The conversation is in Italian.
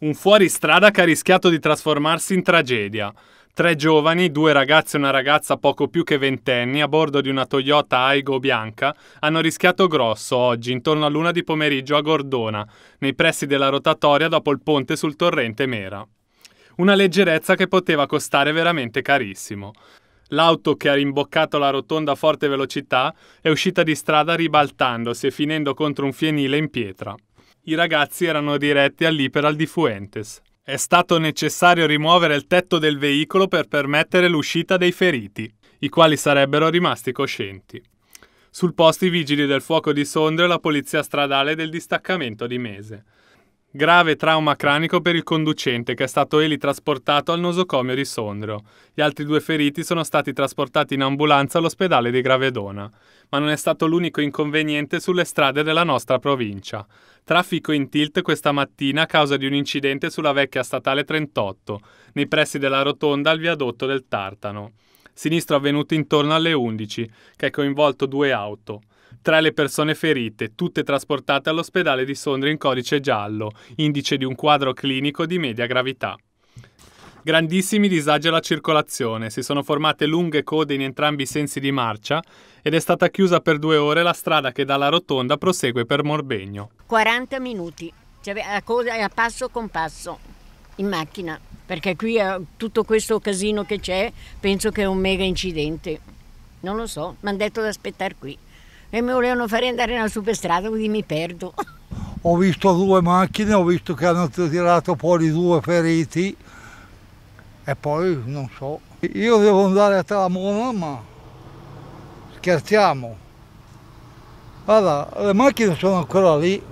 un fuoristrada che ha rischiato di trasformarsi in tragedia. Tre giovani, due ragazzi e una ragazza poco più che ventenni, a bordo di una Toyota Aigo bianca, hanno rischiato grosso oggi, intorno a luna di pomeriggio a Gordona, nei pressi della rotatoria dopo il ponte sul torrente Mera. Una leggerezza che poteva costare veramente carissimo. L'auto che ha rimboccato la rotonda a forte velocità è uscita di strada ribaltandosi e finendo contro un fienile in pietra i ragazzi erano diretti all'Iperal di Fuentes. È stato necessario rimuovere il tetto del veicolo per permettere l'uscita dei feriti, i quali sarebbero rimasti coscienti. Sul posto i vigili del fuoco di Sondrio e la polizia stradale del distaccamento di Mese. Grave trauma cranico per il conducente che è stato elitrasportato al nosocomio di Sondrio. Gli altri due feriti sono stati trasportati in ambulanza all'ospedale di Gravedona. Ma non è stato l'unico inconveniente sulle strade della nostra provincia. Traffico in tilt questa mattina a causa di un incidente sulla vecchia statale 38, nei pressi della rotonda al viadotto del Tartano. Sinistro avvenuto intorno alle 11, che ha coinvolto due auto. Tre le persone ferite, tutte trasportate all'ospedale di Sondrio in codice giallo, indice di un quadro clinico di media gravità. Grandissimi disagi alla circolazione, si sono formate lunghe code in entrambi i sensi di marcia ed è stata chiusa per due ore la strada che dalla rotonda prosegue per Morbegno. 40 minuti, cioè a, cosa, a passo con passo, in macchina, perché qui eh, tutto questo casino che c'è penso che è un mega incidente. Non lo so, mi hanno detto di aspettare qui e mi volevano fare andare nella superstrada, quindi mi perdo. Ho visto due macchine, ho visto che hanno tirato fuori due feriti e poi non so. Io devo andare a Talamona, ma scherziamo. Guarda, le macchine sono ancora lì,